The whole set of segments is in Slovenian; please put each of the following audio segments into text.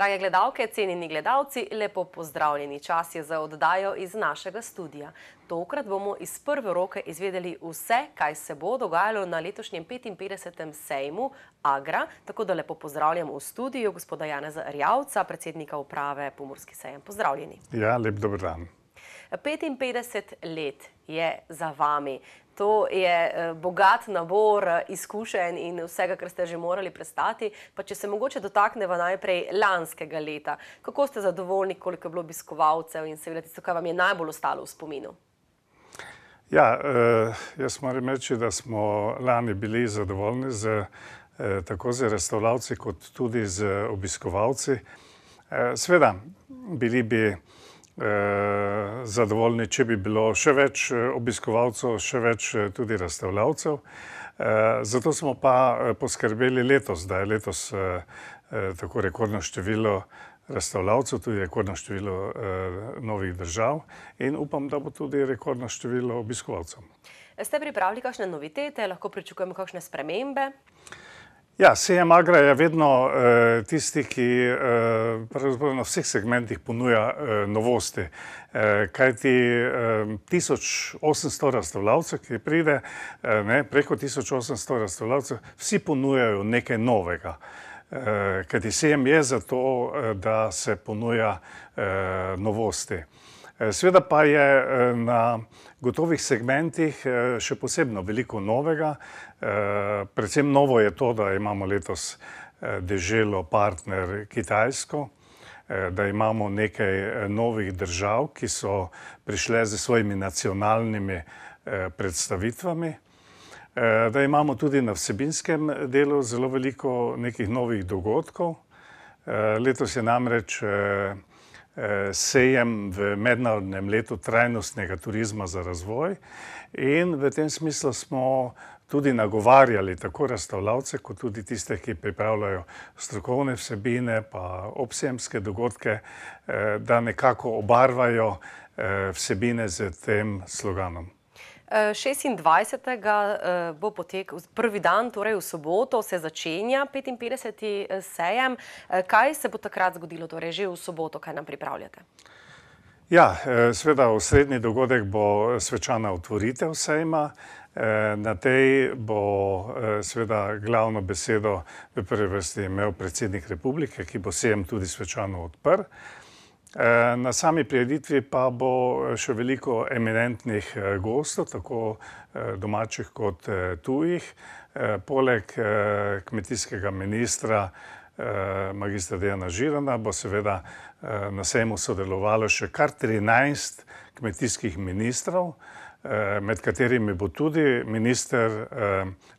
Drage gledalke, cenjeni gledalci, lepo pozdravljeni. Čas je za oddajo iz našega studija. Tokrat bomo iz prve roke izvedeli vse, kaj se bo dogajalo na letošnjem 55. sejmu Agra. Tako da lepo pozdravljam v studiju gospoda Janeza Rjavca, predsednika uprave Pomorski sejem. Pozdravljeni. Ja, lep dobro dan. 55 let je za vami to je eh, bogat nabor eh, izkušenj in vsega, kar ste že morali prestati. Pa če se mogoče dotaknemo najprej lanskega leta, kako ste zadovoljni, koliko je bilo obiskovalcev in seveda tisto, kar vam je najbolj ostalo v spominu? Ja, eh, jaz moram reči, da smo lani bili zadovoljni z, tako z restavracijami, kot tudi z obiskovalci. Sveda, bili bi. Eh, zadovoljni, če bi bilo še več eh, obiskovalcev, še več eh, tudi razstavljavcev. Zato smo pa poskrbeli letos, da je letos tako rekordno število razstavljavcev, tudi rekordno število novih držav in upam, da bo tudi rekordno število obiskovalcev. Ste pripravili kakšne novitete, lahko pričukujemo kakšne spremembe? Ja. Ja, CM Agra je vedno eh, tisti, ki eh, na vseh segmentih ponuja eh, novosti. Eh, kaj ti eh, 1800 razstavljavcev, ki pride eh, ne, preko 1800 razstavljavcev, vsi ponujajo nekaj novega. Eh, kaj ti CM je zato, eh, da se ponuja eh, novosti. Eh, Eh, Sveda pa je eh, na gotovih segmentih eh, še posebno veliko novega. Predvsem novo je to, da imamo letos deželo partner Kitajsko, da imamo nekaj novih držav, ki so prišle z svojimi nacionalnimi predstavitvami, da imamo tudi na vsebinskem delu zelo veliko nekih novih dogodkov. Letos je namreč nekaj, sejem v mednarodnem letu trajnostnega turizma za razvoj in v tem smislu smo tudi nagovarjali tako razstavljavce, kot tudi tiste, ki pripravljajo strokovne vsebine, pa obsemske dogodke, eh, da nekako obarvajo eh, vsebine z tem sloganom. 26. Eh, bo potek prvi dan, torej v soboto se začenja 55. Eh, sejem. Eh, kaj se bo takrat zgodilo, torej že v soboto, kaj nam pripravljate? Ja, sveda v srednji dogodek bo svečana otvoritev sejma. Na tej bo sveda glavno besedo v prvi vrsti imel predsednik republike, ki bo sejem tudi svečano odprl. Eh, na sami prireditvi pa bo eh, še veliko eminentnih eh, gostov, tako domačih kot tujih. Poleg kmetijskega ministra, magistra Dejana Žirana, bo seveda na sejmu sodelovalo še kar 13 kmetijskih ministrov, med katerimi bo tudi minister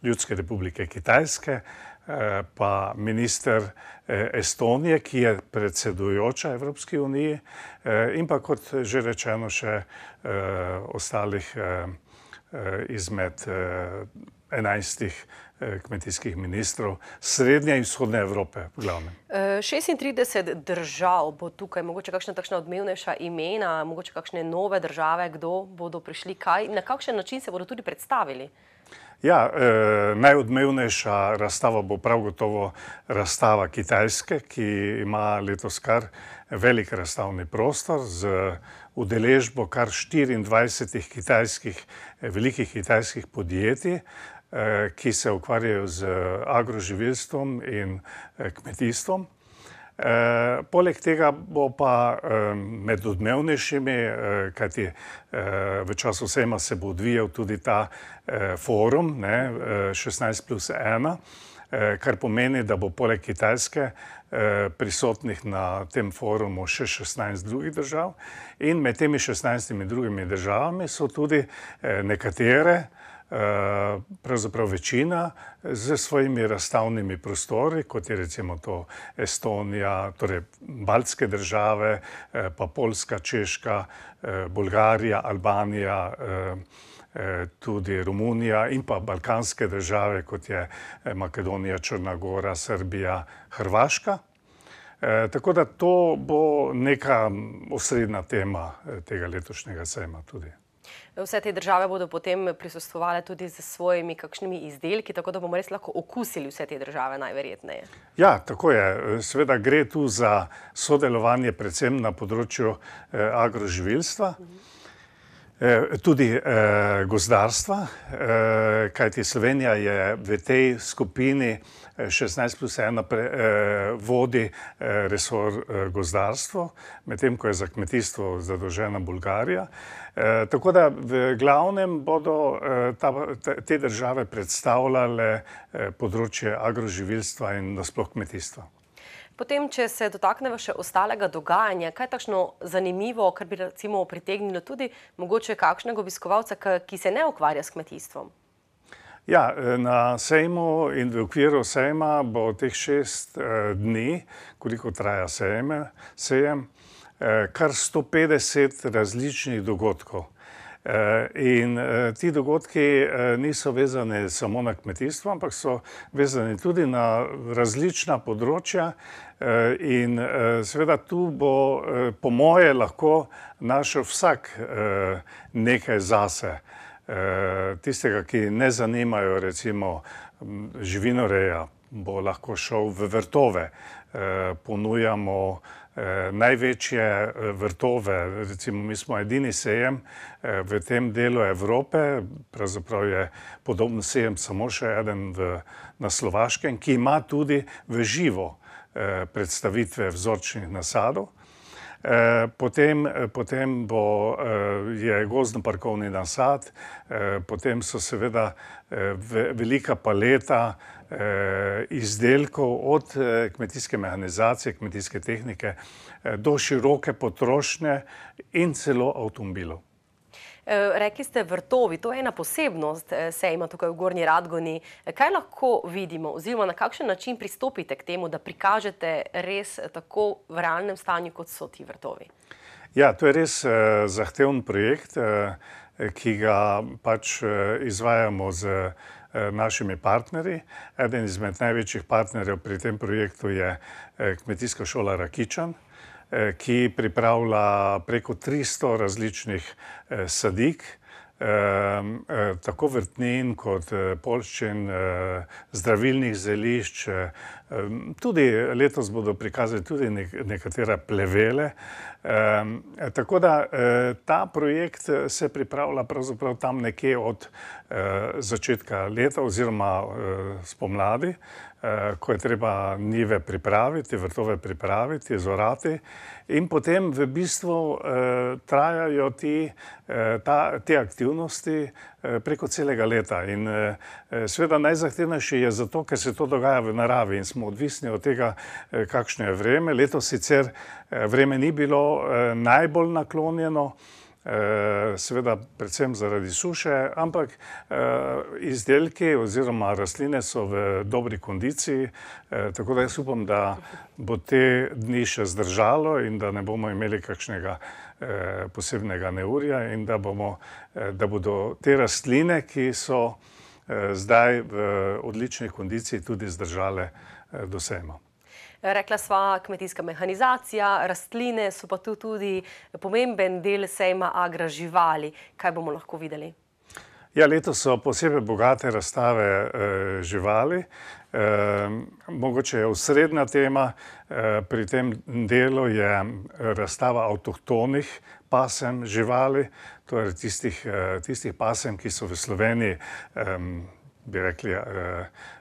Ljudske republike Kitajske, Eh, pa minister eh, Estonije, ki je predsedujoča Evropski uniji eh, in pa kot že rečeno še ostalih izmed enajstih kmetijskih ministrov Srednje in Vzhodne Evrope v glavnem. 36 držav bo tukaj, mogoče kakšna takšna odmevnejša imena, mogoče kakšne nove države, kdo bodo prišli, kaj, na kakšen način se bodo tudi predstavili? Ja. Ja, eh, najodmevnejša razstava bo prav gotovo razstava Kitajske, ki ima letos kar velik razstavni prostor z udeležbo kar 24 kitajskih, e, velikih kitajskih podjetij, eh, ki se ukvarjajo z agroživilstvom in e, kmetijstvom. Eh, poleg tega bo pa eh, med odmevnejšimi, eh, kajti v času sejma se bo odvijal tudi ta forum ne, 16 plus 1, kar pomeni, da bo poleg Kitajske prisotnih na tem forumu še 16 drugih držav in med temi 16 drugimi državami so tudi nekatere, Eh, pravzaprav večina z svojimi razstavnimi prostori, kot je recimo to Estonija, torej Baltske države, eh, pa Poljska, Češka, eh, Bolgarija, Albanija, tudi Romunija in pa Balkanske države, kot je Makedonija, Črna Gora, Srbija, Hrvaška. Tako da to bo neka osredna tema tega letošnjega sejma tudi. Vse te države bodo potem prisostovale tudi z svojimi kakšnimi izdelki, tako da bomo res lahko okusili vse te države najverjetneje. Ja, tako je. Sveda gre tu za sodelovanje predvsem na področju eh, agroživilstva. Mhm. Eh, tudi eh, gozdarstva, eh, kajti Slovenija je v tej skupini 16 eh, plus 1 pre, eh, vodi eh, resor eh, gozdarstvo, medtem ko je za kmetijstvo zadolžena Bulgarija. Eh, tako da v glavnem bodo eh, ta, te države predstavljale eh, področje agroživilstva in nasploh kmetijstva. Potem, če se dotaknemo še ostalega dogajanja, kaj je takšno zanimivo, kar bi recimo pritegnilo tudi mogoče kakšnega obiskovalca, ki se ne ukvarja s kmetijstvom? Ja, na sejmu in v okviru sejma bo teh šest eh, dni, koliko traja sejme, sejem, eh, kar 150 različnih dogodkov. Eh, in eh, ti dogodki eh, niso vezani samo na kmetijstvo, ampak so vezani tudi na različna področja. In seveda tu bo, po moje, lahko našel vsak nekaj zase, tistega, ki ne zanimajo, recimo, živinoreja, bo lahko šel v vrtove, ponujamo. Eh, največje eh, vrtove. Recimo, mi smo edini sejem eh, v tem delu Evrope, pravzaprav je podoben sejem, samo še eden v, na Slovaškem, ki ima tudi v živo predstavitve vzorčnih nasadov. Potem, potem bo, je gozdno-parkovni nasad, potem so seveda velika paleta Eh, izdelkov od eh, kmetijske mehanizacije, kmetijske tehnike eh, do široke potrošnje in celo avtomobilov. Rekli ste vrtovi, to je ena posebnost sejma tukaj v Gornji Radgoni. Kaj lahko vidimo oziroma na kakšen način pristopite k temu, da prikažete res tako v realnem stanju, kot so ti vrtovi? Ja, to je res zahteven projekt, ki ga pač izvajamo z vrtovi, Eh, našimi partnerji. Eden izmed največjih partnerjev pri tem projektu je eh, Kmetijska šola Rakičan, eh, ki pripravlja preko 300 različnih sadik. E, tako vrtnin kot e, polščin, e, zdravilnih zelišč. Tudi letos bodo prikazali tudi nekatera plevele. Tako da ta projekt se pripravlja pravzaprav tam nekje od začetka leta oziroma spomladi, Eh, ko je treba nive pripraviti, vrtove pripraviti, zorati. In potem v bistvu eh, trajajo ti, eh, ta, te aktivnosti preko celega leta. In seveda najzahtevnejši je zato, ker se to dogaja v naravi in smo odvisni od tega, kakšno je vreme. Leto sicer vreme ni bilo najbolj naklonjeno. Eh, seveda predvsem zaradi suše, ampak eh, izdelki oziroma rastline so v dobri kondiciji, eh, tako da jaz upam, da bo te dni še zdržalo in da ne bomo imeli kakšnega posebnega neurja in da, bomo, da bodo te rastline, ki so zdaj v odlični kondiciji, tudi zdržale do sejma. Rekla sva kmetijska mehanizacija, rastline, so pa tu tudi pomemben del sejma agra živali. Kaj bomo lahko videli? Ja, letos so posebej bogate razstave e, živali. E, mogoče je osrednja tema e, pri tem delu je razstava avtohtonih pasem živali, torej tistih, tistih pasem, ki so v Sloveniji. E, bi rekli, eh,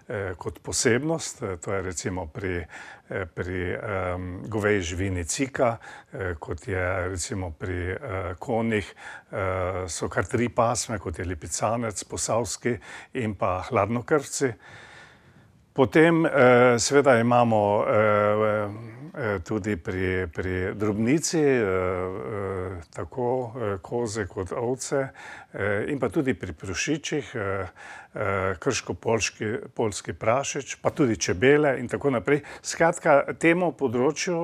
eh, kot posebnost, eh, to je recimo pri, pri goveji živini cika, kot je recimo pri konjih, so kar tri pasme, kot je lipicanec, posavski in pa hladnokrvci. Potem seveda imamo Eh, tudi pri, pri drobnici, eh, eh, tako koze kot ovce, in pa tudi pri prušičih, krško-polski prašič, pa tudi čebele in tako naprej. Skratka, temu področju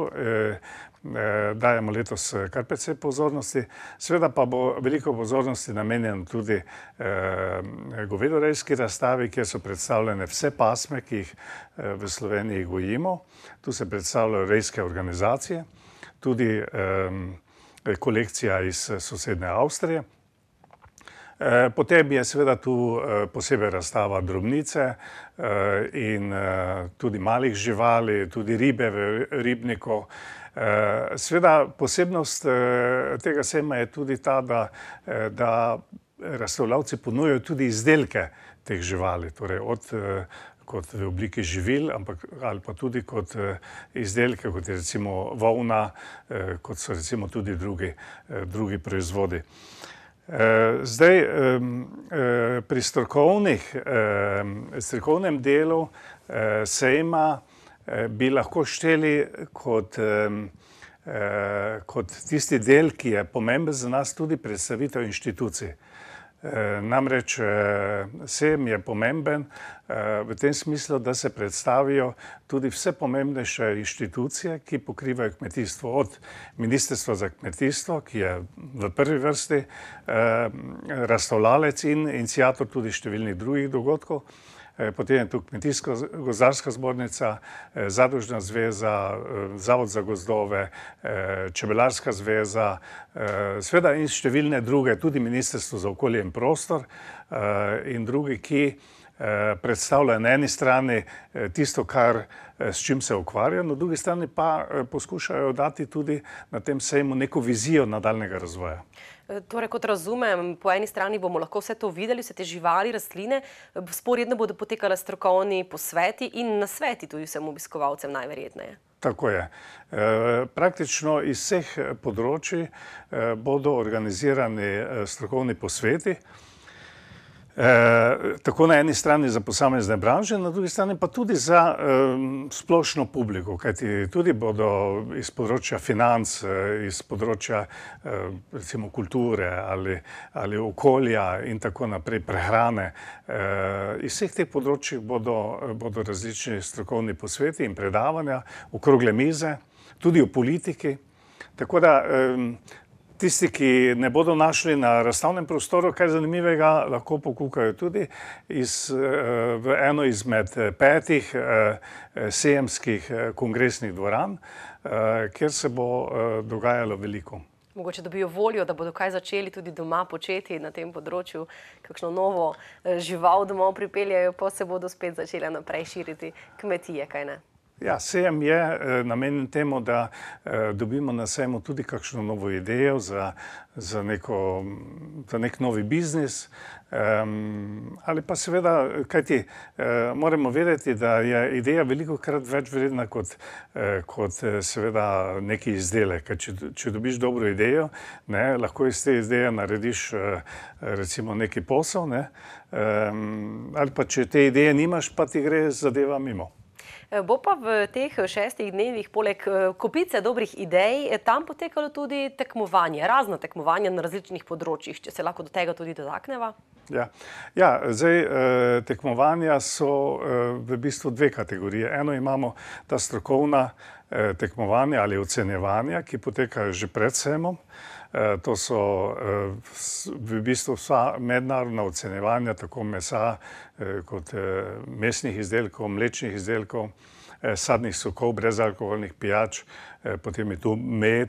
Eh, dajemo letos eh, kar precej pozornosti. Sveda pa bo veliko pozornosti namenjeno tudi eh, govedorejski razstavi, kjer so predstavljene vse pasme, ki jih v Sloveniji gojimo. Tu se predstavljajo rejske organizacije, tudi kolekcija iz sosedne Avstrije. Eh, potem je seveda tu eh, posebej razstava drobnice eh, in tudi malih živali, tudi ribe v ribniku. Sveda posebnost tega sejma je tudi ta, da, da razstavljavci ponujajo tudi izdelke teh živali, torej od kot v obliki živil, ampak ali pa tudi kot izdelke, kot je recimo volna, kot so recimo tudi drugi, drugi proizvodi. Eh, zdaj, eh, pri strokovnih, strokovnem delu eh, sejma bi lahko šteli kot, kot tisti del, ki je pomemben za nas, tudi predstavitev inštitucij. Namreč eh, sem je pomemben eh, v tem smislu, da se predstavijo tudi vse pomembnejše inštitucije, ki pokrivajo kmetijstvo od Ministrstva za kmetijstvo, ki je v prvi vrsti eh, rastolalec in inicijator tudi številnih drugih dogodkov. Eh, potem je tu kmetijsko-gozdarska zbornica, eh, Zadružna zveza, eh, Zavod za gozdove, Čebelarska zveza, sveda in številne druge, tudi Ministrstvo za okolje in prostor in drugi, ki predstavljajo na eni strani tisto, kar s čim se ukvarjajo, na drugi strani pa poskušajo dati tudi na tem sejmu neko vizijo nadaljnega razvoja. Torej, kot razumem, po eni strani bomo lahko vse to videli, vse te živali, rastline, sporedno bodo potekale strokovni posveti in na sveti tudi vsem obiskovalcem najverjetneje. Tako je. Eh, praktično iz vseh področji eh, bodo organizirani eh, strokovni posveti. Eh, tako na eni strani za posamezne branže, na drugi strani pa tudi za eh, splošno publiko, kajti tudi bodo iz področja financ, eh, iz področja eh, recimo kulture ali, ali okolja in tako naprej prehrane, eh, iz vseh teh področjih bodo, bodo različni strokovni posveti in predavanja, okrogle mize, tudi v politiki. Tako da eh, Tisti, ki ne bodo našli na razstavnem prostoru kaj zanimivega, lahko pokukajo tudi iz, eh, v eno izmed eh, petih eh, sejemskih kongresnih dvoran, kjer se bo dogajalo veliko. Mogoče dobijo voljo, da bodo kaj začeli tudi doma početi na tem področju, kakšno novo žival domov pripeljajo, pa se bodo spet začele naprej širiti kmetije, kaj ne? Ja, sejem je eh, namenjen temu, da eh, dobimo na sejmu tudi kakšno novo idejo za, za, neko, za nek novi biznis. Um, ali pa seveda, kajti uh, moramo vedeti, da je ideja veliko krat več vredna kot, uh, kot seveda neki izdelek. Če, če dobiš dobro idejo, ne, lahko iz te ideje narediš uh, recimo neki posel, ne, um, ali pa če te ideje nimaš, pa ti gre zadeva mimo. Eh, bo pa v teh eh, šestih dnevih poleg eh, kopice dobrih idej tam potekalo tudi tekmovanje, razna tekmovanja na različnih področjih, če se lahko do tega tudi dotakneva. Ja. ja, zdaj tekmovanja so v bistvu dve kategorije. Eno imamo ta strokovna tekmovanja ali ocenjevanja, ki potekajo že pred semom. Eh, to so eh, v bistvu vsa mednarodna ocenevanja, tako mesa eh, kot mesnih izdelkov, mlečnih izdelkov, sadnih sokov, brezalkoholnih pijač, potem je tu med,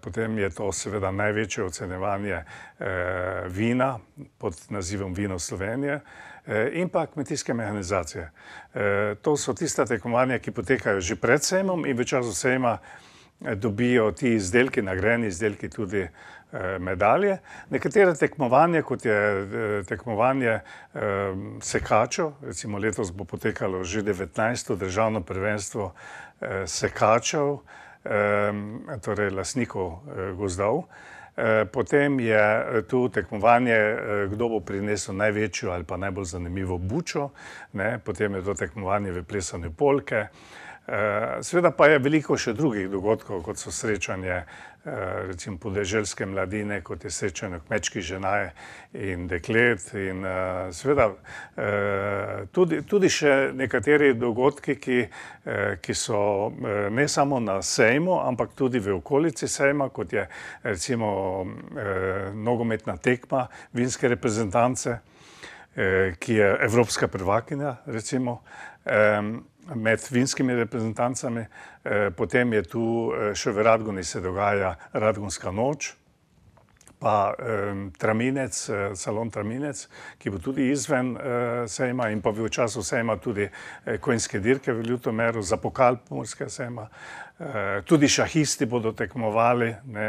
potem je to seveda največje ocenevanje vina pod nazivom Vino Slovenije in pa kmetijske mehanizacije. To so tista tekmovanja, ki potekajo že pred sejmom in v času sejma vsega, dobijo ti izdelki, nagrajeni izdelki, tudi eh, medalje. Nekatere tekmovanja, kot je eh, tekmovanje eh, Sekačo, recimo letos bo potekalo že 19. državno prvenstvo Sekačov, torej lasnikov gozdov. Potem je tu tekmovanje, kdo bo prinesel največjo ali pa najbolj zanimivo bučo, ne? potem je to tekmovanje v plesanju polke. Eh, sveda pa je veliko še drugih dogodkov, kot so srečanje eh, recimo podeželske mladine, kot je srečanje kmečki ženaje in deklet in eh, sveda tudi, tudi še nekateri dogodki, ki, ki so ne samo na sejmu, ampak tudi v okolici sejma, kot je recimo nogometna tekma vinske reprezentance, ki je evropska prvakinja recimo med finskimi reprezentancami, eh, potem je tu eh, še v Radguni se dogaja Radgunska noč pa um, Traminec, eh, salon Traminec, ki bo tudi izven uh, sejma in pa v času sejma tudi uh, eh, konjske dirke v Ljutomeru, za pokal pomorske sejma. Tudi šahisti bodo tekmovali ne,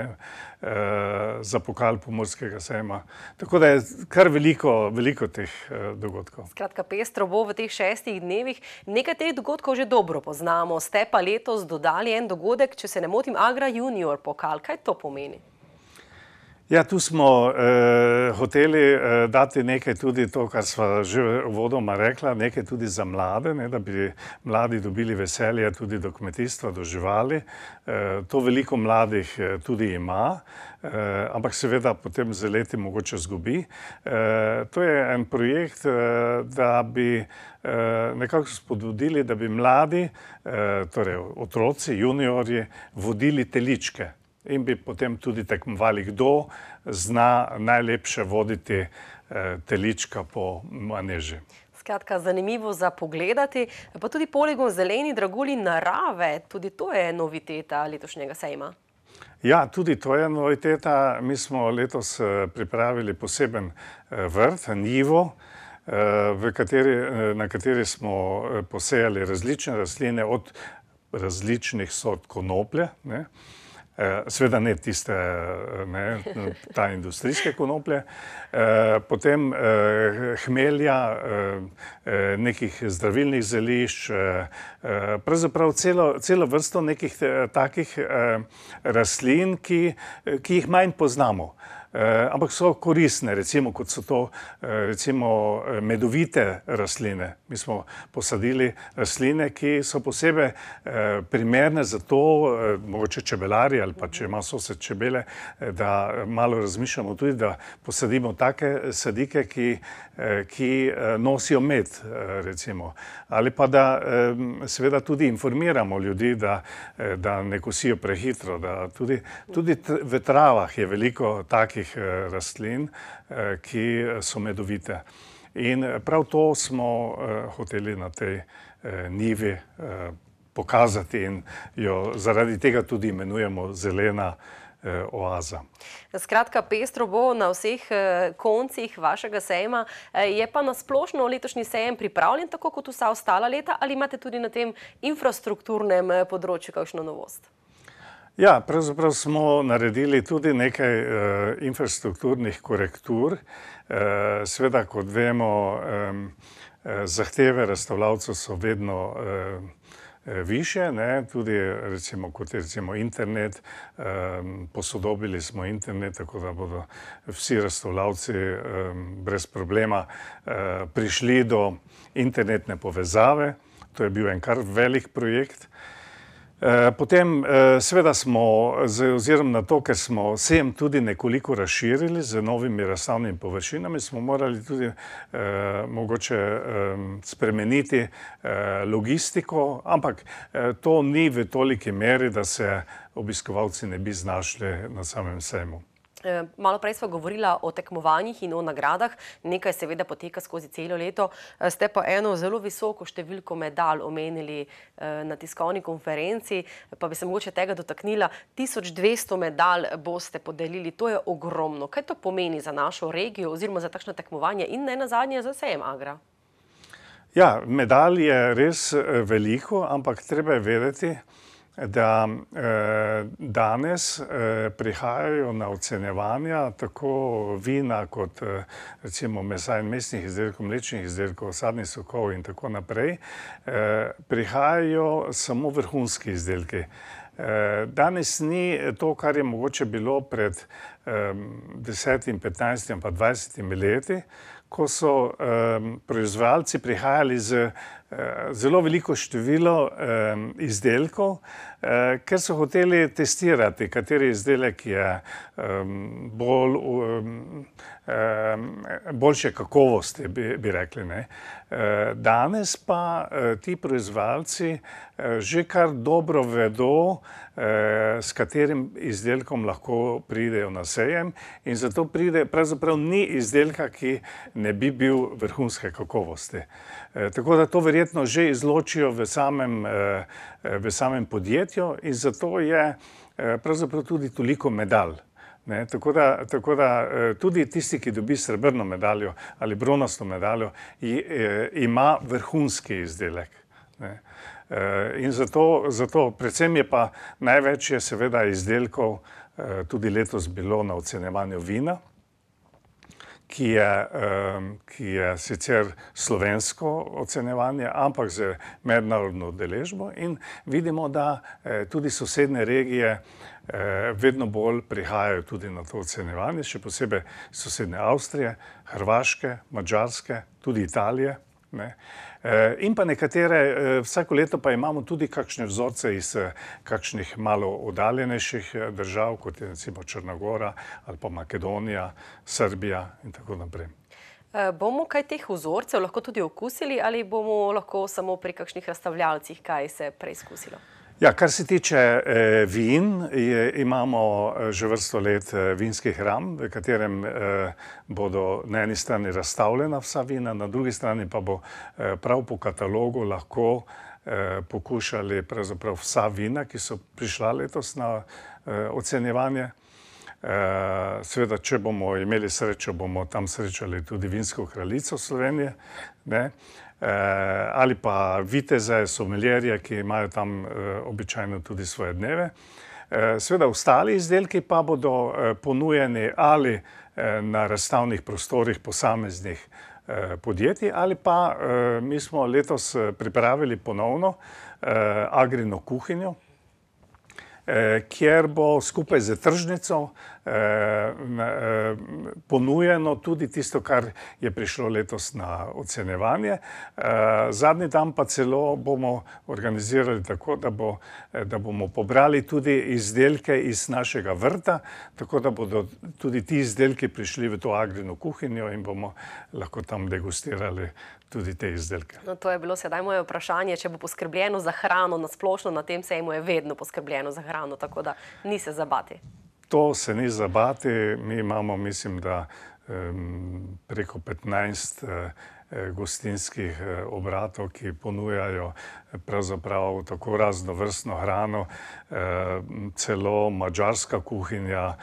za pokal pomorskega sejma. Tako da je kar veliko, veliko teh dogodkov. Skratka, pestro bo v teh šestih dnevih. Nekaj teh dogodkov že dobro poznamo. Ste pa letos dodali en dogodek, če se ne motim, Agra Junior pokal. Kaj to pomeni? Ja, tu smo eh, hoteli eh, dati nekaj tudi to, kar smo že uvodoma rekla, nekaj tudi za mlade, ne, da bi mladi dobili veselje tudi do kmetijstva, do živali. Eh, to veliko mladih eh, tudi ima, eh, ampak seveda potem z leti mogoče zgubi. Eh, to je en projekt, eh, da bi eh, nekako spodbudili, da bi mladi, eh, torej otroci, juniori, vodili teličke in bi potem tudi tekmovali, kdo zna najlepše voditi eh, telička po maneži. Skratka, zanimivo za pogledati, pa tudi poligon zeleni dragulji narave, tudi to je noviteta letošnjega sejma. Ja, tudi to je noviteta. Mi smo letos eh, pripravili poseben eh, vrt, nivo, kateri, na kateri smo posejali različne rastline od različnih sort konoplje. Ne? Eh, Sveda ne tiste, eh, ne, ta industrijske konoplje, eh, potem hmelja, nekih zdravilnih zelišč, pravzaprav celo, celo vrsto nekih takih rastlin, ki, ki jih manj poznamo. Eh, ampak so koristne, recimo kot so to eh, recimo eh, medovite rastline. Mi smo posadili rastline, ki so posebej primerne za to, mogoče čebelari ali pa če ima sosed čebele, da malo razmišljamo tudi, da posadimo take sadike, ki, ki nosijo med, recimo. Ali pa da seveda tudi informiramo ljudi, da, da ne kosijo prehitro, da tudi, tudi v travah je veliko takih, nekih eh, rastlin, eh, ki eh, so medovite. In prav to smo hoteli na tej nivi pokazati in jo zaradi tega tudi imenujemo zelena oaza. Skratka, pestro bo na vseh koncih vašega sejma. Je pa na splošno letošnji sejem pripravljen tako kot vsa ostala leta ali imate tudi na tem infrastrukturnem področju kakšno novost? Ja, pravzaprav smo naredili tudi nekaj eh, infrastrukturnih korektur. Eh, Sveda, kot vemo, eh, zahteve razstavljavcev so vedno više, tudi recimo kot je recimo internet, posodobili smo internet, tako da bodo vsi razstavljavci brez problema prišli do internetne povezave. To je bil en kar velik projekt. In tudi, Eh, potem, eh, seveda, smo, oziroma na to, ker smo sejem tudi nekoliko razširili z novimi razstavnimi površinami, smo morali tudi eh, mogoče eh, spremeniti eh, logistiko, ampak eh, to ni v toliki meri, da se obiskovalci ne bi znašli na samem sejmu. Eh, malo prej smo govorili o tekmovanjih in o nagradah, nekaj seveda poteka skozi celo leto. Eh, ste pa eno zelo visoko številko medalj omenili eh, na tiskovni konferenci, pa bi se mogoče tega dotaknila. 1200 medalj boste podelili, to je ogromno. Kaj to pomeni za našo regijo oziroma za takšno tekmovanje in ne nazadnje za sejem Agra? Ja, medalj je res veliko, ampak treba je vedeti, da da eh, danes eh, prihajajo na ocenevanja tako vina, kot eh, recimo mesa in mesnih izdelkov, mlečnih izdelkov, sadnih sokov in tako naprej, eh, prihajajo samo vrhunski izdelki. Eh, danes ni to, kar je mogoče bilo pred eh, 10, 15 in 20 leti, ko so eh, proizvajalci prihajali z. Eh, zelo veliko število eh, izdelkov, eh, ker so hoteli testirati, kateri izdelek je bolj, boljše kakovosti, bi, bi rekli. Ne. Danes pa ti proizvalci že kar dobro vedo, s katerim izdelkom lahko pridejo na sejem in zato pride, pravzaprav ni izdelka, ki ne bi bil vrhunske kakovosti. Eh, tako da to verjetno že izločijo v samem, eh, eh, v samem podjetju in zato je pravzaprav tudi toliko medalj. Ne, tako, da, tako da tudi tisti, ki dobi srebrno medaljo ali bronasto medaljo, ima vrhunski izdelek. Ne. In zato, zato, predvsem je pa največje seveda izdelkov tudi letos bilo na ocenevanju vina, ki je, um, ki je sicer slovensko ocenevanje, ampak z mednarodno deležbo, in vidimo, da eh, tudi sosedne regije eh, vedno bolj prihajajo tudi na to ocenevanje, še posebej sosedne Avstrije, Hrvaške, Mačarske, tudi Italije. Ne? Eh, in pa nekatere, eh, vsako leto pa imamo tudi kakšne vzorce iz eh, kakšnih malo oddaljenejših držav, kot je recimo Črnagora ali pa Makedonija, Srbija in tako naprej. Bomo kaj teh vzorcev lahko tudi okusili ali bomo lahko samo pri kakšnih razstavljalcih kaj se preizkusilo? Ja, kar se tiče eh, vin, je, imamo eh, že vrsto let eh, vinski hram, v katerem eh, bodo na eni strani razstavljena vsa vina, na drugi strani pa bo eh, prav po katalogu lahko eh, pokušali vsa vina, ki so prišla letos na eh, ocenjevanje. Eh, Sveda, če bomo imeli srečo, bomo tam srečali tudi vinsko kraljico Slovenije. Ne? Eh, ali pa viteze, someljerje, ki imajo tam eh, običajno tudi svoje dneve. Eh, Sveda ostali izdelki pa bodo ponujeni ali na razstavnih prostorih posameznih podjetij, ali pa mi smo letos pripravili ponovno agrino kuhinjo, Eh, kjer bo skupaj z tržnico eh, eh, ponujeno tudi tisto, kar je prišlo letos na ocenevanje. Zadnji dan pa celo bomo organizirali tako, da, bo, da bomo pobrali tudi izdelke iz našega vrta, tako da bodo tudi ti izdelki prišli v to agrino kuhinjo in bomo lahko tam degustirali tudi te izdelke. No, to je bilo sedaj moje vprašanje, če bo poskrbljeno za hrano na splošno, na tem sejmu je vedno poskrbljeno za hrano, tako da ni se zabati. To se ni zabati. Mi imamo, mislim, da preko 15 eh, eh, gostinskih eh, obratov, ki ponujajo tako raznovrstno hrano, celo mačarska kuhinja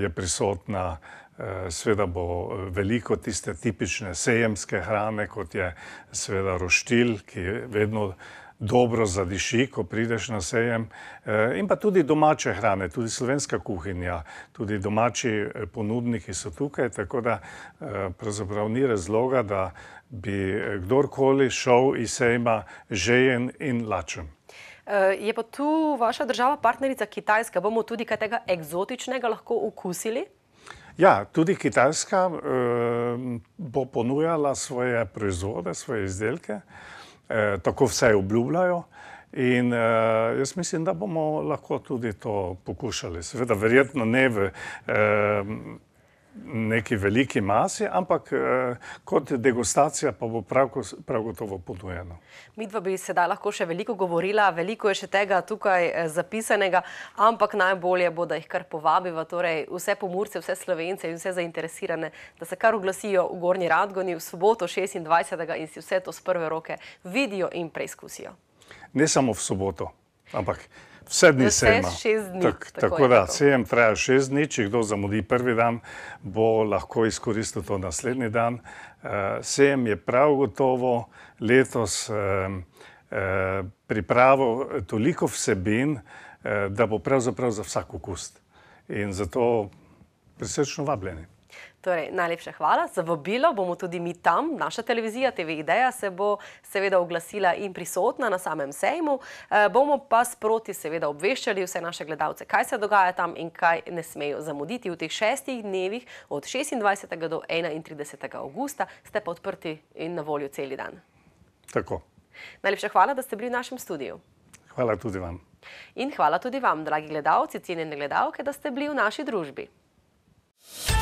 je prisotna. Sveda bo eh, veliko tiste tipične sejemske hrane, kot je sveda roštilj, ki vedno dobro zadiši, ko prideš na sejem. Eh, in pa tudi domače hrane, tudi slovenska kuhinja, tudi domači eh, ponudniki so tukaj, tako da pravzaprav ni razloga, da bi kdorkoli šel iz sejma žejen in lačen. Je pa tu vaša država partnerica Kitajska, bomo tudi kaj tega egzotičnega lahko ukusili? Ja, tudi Kitajska eh, bo ponujala svoje proizvode, svoje izdelke, eh, tako vsaj obljubljajo. In eh, jaz mislim, da bomo lahko tudi to pokušali. Seveda, verjetno ne v. Eh, neki veliki masi, ampak eh, kot degustacija pa bo prav gotovo podujeno. Midva bi se da lahko še veliko govorila, veliko je še tega tukaj eh, zapisanega, ampak najbolje bo, da jih kar povabiva, torej vse pomurce, vse slovence in vse zainteresirane, da se kar oglasijo v Gornji Radgoni v soboto 26. in si vse to z prve roke vidijo in preizkusijo. Ne samo v soboto, ampak vse. Vse dni se ima. Tak, tako da, sejem traja šest dni, če kdo zamudi prvi dan, bo lahko izkoristil to naslednji dan. Uh, sejem je prav gotovo letos uh, uh, eh, pripravil toliko vsebin, uh, da bo pravzaprav za vsak okus. In zato prisrčno vabljeni. Torej, najlepša hvala za vabilo, bomo tudi mi tam. Naša televizija TV Ideja se bo seveda oglasila in prisotna na samem sejmu. E, bomo pa sproti seveda obveščali vse naše gledalce, kaj se dogaja tam in kaj ne smejo zamuditi. V teh šestih dnevih od 26. do 31. augusta ste pa odprti in na voljo celi dan. Tako. Najlepša hvala, da ste bili v našem studiu. Hvala tudi vam. In hvala tudi vam, dragi gledalci, cenjene gledalke, da ste bili v naši družbi.